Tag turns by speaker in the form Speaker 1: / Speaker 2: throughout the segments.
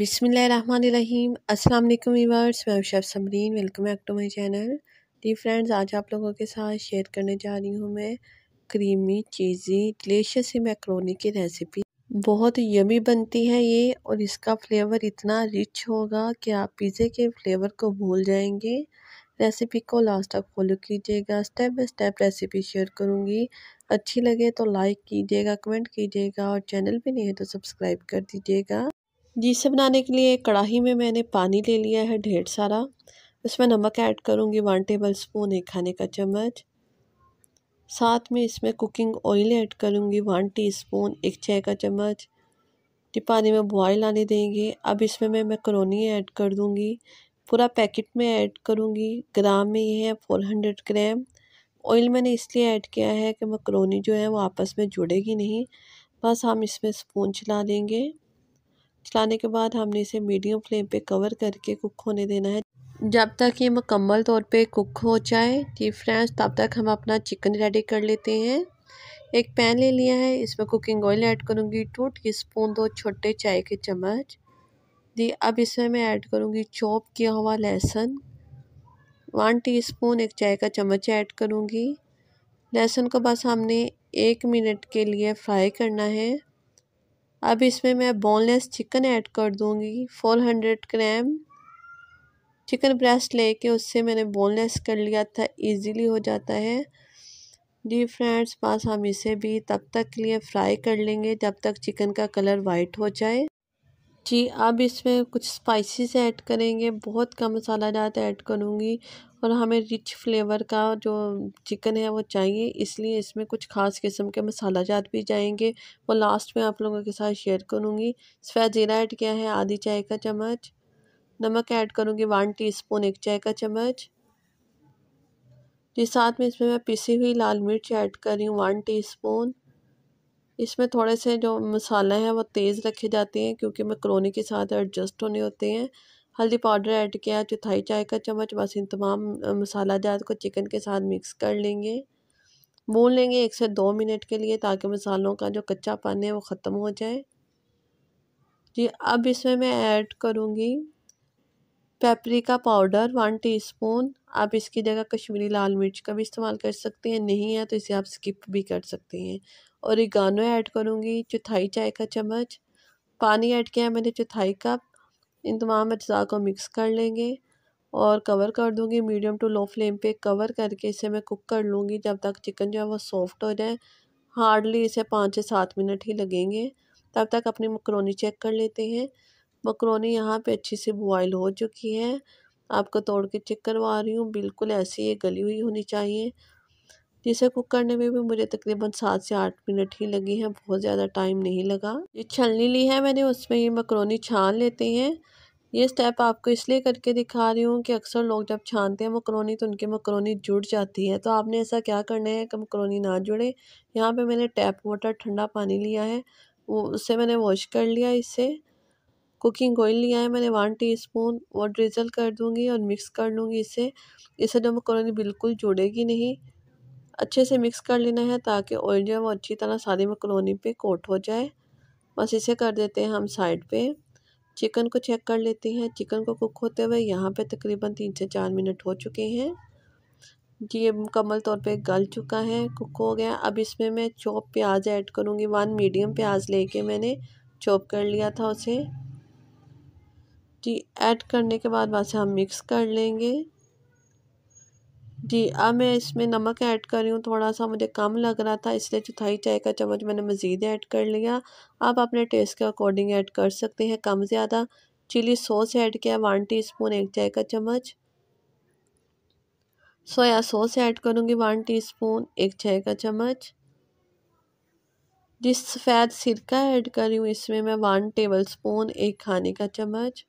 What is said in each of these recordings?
Speaker 1: बिसमीम् अल्लाम वीवर्स मैं chef Samreen welcome back to my channel dear friends आज आप लोगों के साथ शेयर करने जा रही हूँ मैं क्रीमी चीज़ी डिलीशियस सी मैक्रोनी की रेसिपी बहुत यमी बनती है ये और इसका फ्लेवर इतना रिच होगा कि आप पिज़्ज़े के फ्लेवर को भूल जाएंगे रेसिपी को लास्ट तक फॉलो कीजिएगा step by step recipe share करूँगी अच्छी लगे तो लाइक कीजिएगा कमेंट कीजिएगा और चैनल भी नहीं है तो सब्सक्राइब कर दीजिएगा जिसे बनाने के लिए कढ़ाई में मैंने पानी ले लिया है ढेर सारा इसमें नमक ऐड करूँगी वन टेबल स्पून एक खाने का चम्मच साथ में इसमें कुकिंग ऑयल ऐड करूँगी वन टीस्पून एक चाय का चम्मच ये पानी में बॉयल आने देंगे अब इसमें मैं मैकरोनी ऐड कर दूँगी पूरा पैकेट में ऐड करूँगी ग्राम में ये है फोर हंड्रेड ग्राम ऑयल मैंने इसलिए ऐड किया है कि मैकरोनी जो है वो आपस में जुड़ेगी नहीं बस हम इसमें स्पून चला देंगे चलाने के बाद हमने इसे मीडियम फ्लेम पे कवर करके कुक होने देना है जब तक ये मुकम्मल तौर पे कुक हो जाए जी फ्रेंड्स तब तक हम अपना चिकन रेडी कर लेते हैं एक पैन ले लिया है इसमें कुकिंग ऑयल ऐड करूँगी टू टी स्पून दो छोटे चाय के चम्मच दी अब इसमें मैं ऐड करूँगी चॉप किया हुआ लहसुन वन टीस्पून एक चाय का चम्मच ऐड करूँगी लहसुन को बस हमने एक मिनट के लिए फ्राई करना है अब इसमें मैं बोनलेस चिकन ऐड कर दूँगी four hundred gram chicken breast लेके उससे मैंने बोनलेस कर लिया था इजीली हो जाता है जी फ्रेंड्स बस हम इसे भी तब तक के लिए फ्राई कर लेंगे जब तक चिकन का कलर वाइट हो जाए जी अब इसमें कुछ स्पाइसेस ऐड करेंगे बहुत कम मसाला जात ऐड करूँगी और हमें रिच फ्लेवर का जो चिकन है वो चाहिए इसलिए इसमें कुछ ख़ास किस्म के मसाला जात भी जाएंगे वो लास्ट में आप लोगों के साथ शेयर करूँगी सफ़ेद ज़ीरा ऐड किया है आधी चाय का चम्मच नमक ऐड करूँगी वन टी स्पून एक चाय का चम्मच जी साथ में इसमें मैं पिसी हुई लाल मिर्च ऐड कर रही हूँ वन टीस्पून इसमें थोड़े से जो मसाले हैं वो तेज़ रखे जाते हैं क्योंकि मैक्रोनी के साथ एडजस्ट होने होते हैं हल्दी पाउडर ऐड किया चौथाई चाय का चम्मच बस इन तमाम मसाला जात को चिकन के साथ मिक्स कर लेंगे भून लेंगे एक से दो मिनट के लिए ताकि मसालों का जो कच्चा पानी है वो ख़त्म हो जाए जी अब इसमें मैं ऐड करूँगी पेपरिका पाउडर वन टीस्पून आप इसकी जगह कश्मीरी लाल मिर्च का भी इस्तेमाल कर सकते हैं नहीं है तो इसे आप स्किप भी कर सकते हैं ओरिगानो ऐड करूँगी चौथाई चाय का चम्मच पानी ऐड किया है मैंने चौथाई कप इन तमाम अज्जा को मिक्स कर लेंगे और कवर कर दूँगी मीडियम टू लो फ्लेम पे कवर करके इसे मैं कुक कर लूँगी जब तक चिकन जो है वो सॉफ्ट हो जाए हार्डली इसे पाँच से सात मिनट ही लगेंगे तब तक अपनी मकरोनी चेक कर लेते हैं मकरोनी यहाँ पे अच्छी से बॉयल हो चुकी है आपको तोड़ के चेक करवा रही हूँ बिल्कुल ऐसी ये गली हुई होनी चाहिए जिसे कुक करने में भी मुझे तकरीबन सात से आठ मिनट ही लगी हैं बहुत ज़्यादा टाइम नहीं लगा ये छलनी ली है मैंने उसमें ये मकरोनी छान लेते हैं ये स्टेप आपको इसलिए करके दिखा रही हूँ कि अक्सर लोग जब छानते हैं मकरोनी तो उनके मकरोनी जुड़ जाती है तो आपने ऐसा क्या करना है कि मकरोनी ना जुड़े यहाँ पे मैंने टैप वाटर ठंडा पानी लिया है वो उससे मैंने वॉश कर लिया इससे कुकिंग ऑयल लिया है मैंने वन टीस्पून वो ड्रिजल कर दूँगी और मिक्स कर लूँगी इसे इससे जो तो मकरोनी बिल्कुल जुड़ेगी नहीं अच्छे से मिक्स कर लेना है ताकि ऑयल जो है वो अच्छी तरह सारी मकरोनी पे कोट हो जाए बस इसे कर देते हैं हम साइड पे चिकन को चेक कर लेते हैं चिकन को कुक होते हुए यहाँ पे तकरीबन तीन से चार मिनट हो चुके हैं जी ये मुकम्मल तौर पे गल चुका है कुक हो गया अब इसमें मैं चॉप प्याज ऐड करूँगी वन मीडियम प्याज लेके मैंने चॉप कर लिया था उसे जी ऐड करने के बाद वैसे हम मिक्स कर लेंगे जी अब मैं इसमें नमक ऐड कर रही हूँ थोड़ा सा मुझे कम लग रहा था इसलिए चौथाई चाय का चम्मच मैंने मज़ीद ऐड कर लिया आप अपने टेस्ट के अकॉर्डिंग ऐड कर सकते हैं कम ज़्यादा चिली सॉस ऐड किया वन टी स्पून एक चाय का चम्मच सोया सॉस ऐड करूँगी वन टी स्पून एक चाय का चम्मच जिस सफ़ेद सिरका ऐड कर रही हूँ इसमें मैं वन टेबल स्पून एक खाने का चम्मच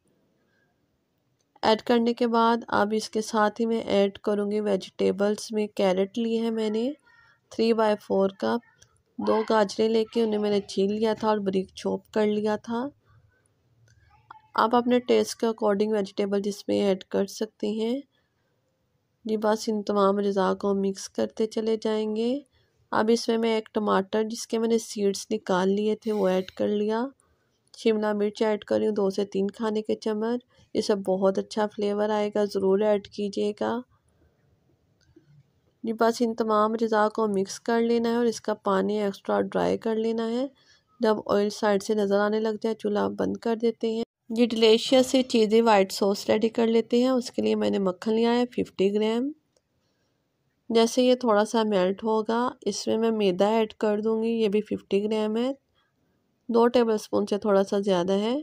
Speaker 1: ऐड करने के बाद अब इसके साथ ही मैं ऐड करूँगी वेजिटेबल्स में कैरेट लिए हैं मैंने थ्री बाई फोर कप दो गाजरें लेके उन्हें मैंने छील लिया था और बरीक छोप कर लिया था आप अपने टेस्ट के अकॉर्डिंग वेजिटेबल जिसमें ऐड कर सकती हैं जी बस इन तमाम रज़ा को मिक्स करते चले जाएंगे अब इसमें मैं एक टमाटर जिसके मैंने सीड्स निकाल लिए थे वो ऐड कर लिया शिमला मिर्च ऐड करी हूँ दो से तीन खाने के चम्मच ये सब बहुत अच्छा फ्लेवर आएगा ज़रूर ऐड कीजिएगा जी बस इन तमाम अज़ा को मिक्स कर लेना है और इसका पानी एक्स्ट्रा ड्राई कर लेना है जब ऑयल साइड से नज़र आने लग जाए चूल्हा बंद कर देते हैं जी डिलेशियस से चीज़ें वाइट सॉस रेडी कर लेते हैं उसके लिए मैंने मक्खन लिया है फिफ्टी ग्राम जैसे ये थोड़ा सा मेल्ट होगा इसमें मैं मैदा ऐड कर दूँगी ये भी फिफ्टी ग्राम है दो टेबल स्पून से थोड़ा सा ज़्यादा है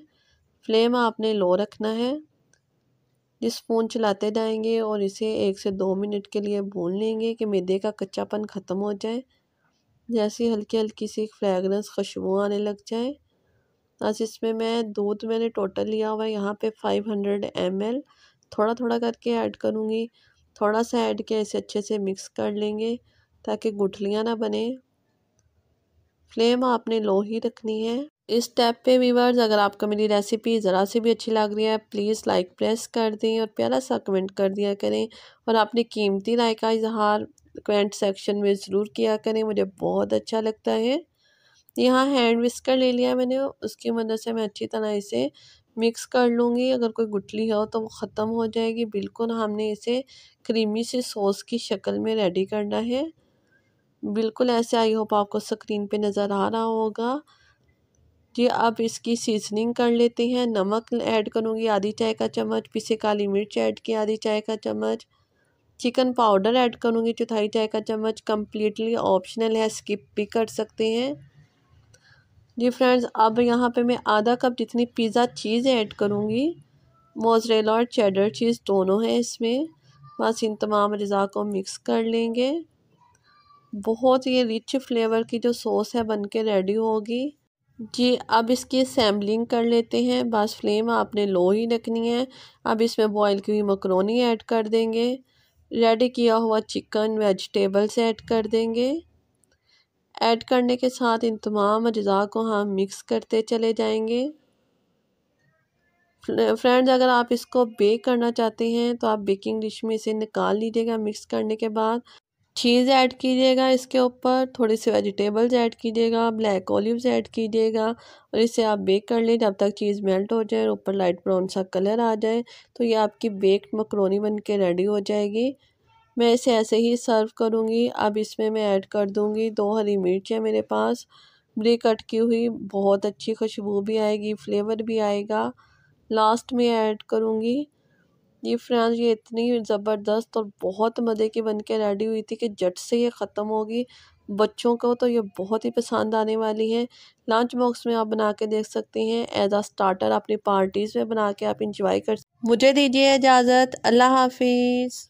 Speaker 1: फ्लेम आपने लो रखना है जिस फ़ोन चलाते जाएंगे और इसे एक से दो मिनट के लिए भून लेंगे कि मैदे का कच्चापन ख़त्म हो जाए जैसी हल्की हल्की सी फ्रेगरेंस खुशबू आने लग जाए आज इसमें मैं दूध मैंने टोटल लिया हुआ है यहाँ पे 500 हंड्रेड थोड़ा थोड़ा करके ऐड करूँगी थोड़ा सा ऐड किया इसे अच्छे से मिक्स कर लेंगे ताकि गुठलियाँ ना बने फ्लेम आपने लो ही रखनी है इस टैप पे वीवर्स अगर आपको मेरी रेसिपी ज़रा सी भी अच्छी लग रही है प्लीज़ लाइक प्रेस कर दें और प्यारा सा कमेंट कर दिया करें और अपनी कीमती राय का इजहार कमेंट सेक्शन में ज़रूर किया करें मुझे बहुत अच्छा लगता है यहाँ हैंड विस्कर ले लिया मैंने उसकी मदद से मैं अच्छी तरह इसे मिक्स कर लूँगी अगर कोई गुटली हो तो वो ख़त्म हो जाएगी बिल्कुल हमने इसे क्रीमी से सॉस की शक्ल में रेडी करना है बिल्कुल ऐसे आई होप आपको स्क्रीन पे नज़र आ रहा होगा जी आप इसकी सीजनिंग कर लेते हैं नमक ऐड करूँगी आधी चाय का चम्मच पिसे काली मिर्च ऐड की आधी चाय का चम्मच चिकन पाउडर ऐड करूँगी चौथाई चाय का चम्मच कम्प्लीटली ऑप्शनल है स्किप भी कर सकते हैं जी फ्रेंड्स अब यहाँ पे मैं आधा कप जितनी पिज़्ज़ा चीज़ ऐड करूँगी मोजरेला और चेडर चीज़ दोनों है इसमें बस इन तमाम रज़ा को मिक्स कर लेंगे बहुत ये रिच फ्लेवर की जो सॉस है बन के रेडी होगी जी अब इसकी सैम्बलिंग कर लेते हैं बस फ्लेम आपने लो ही रखनी है अब इसमें बॉईल की हुई मकरोनी ऐड कर देंगे रेडी किया हुआ चिकन वेजिटेबल्स ऐड कर देंगे ऐड करने के साथ इन तमाम अज्जा को हम मिक्स करते चले जाएंगे फ्रेंड्स अगर आप इसको बेक करना चाहते हैं तो आप बेकिंग डिश में इसे निकाल लीजिएगा मिक्स करने के बाद चीज़ ऐड कीजिएगा इसके ऊपर थोड़े से वेजिटेबल्स ऐड कीजिएगा ब्लैक ऑलिव्स ऐड कीजिएगा और इसे आप बेक कर लें जब तक चीज़ मेल्ट हो जाए ऊपर लाइट ब्राउन सा कलर आ जाए तो ये आपकी बेक्ड मकरोनी बन के रेडी हो जाएगी मैं इसे ऐसे ही सर्व करूँगी अब इसमें मैं ऐड कर दूँगी दो हरी मिर्च है मेरे पास ब्री कट की हुई बहुत अच्छी खुशबू भी आएगी फ्लेवर भी आएगा लास्ट में ऐड करूँगी ये फ्रांस ये इतनी ज़बरदस्त और बहुत मज़े की बन के रेडी हुई थी कि झट से ये ख़त्म होगी बच्चों को तो ये बहुत ही पसंद आने वाली है लंच बॉक्स में आप बना के देख सकते हैं एज आ स्टार्टर अपनी पार्टीज़ में बना के आप इंजॉय कर मुझे दीजिए इजाज़त अल्लाह हाफिज़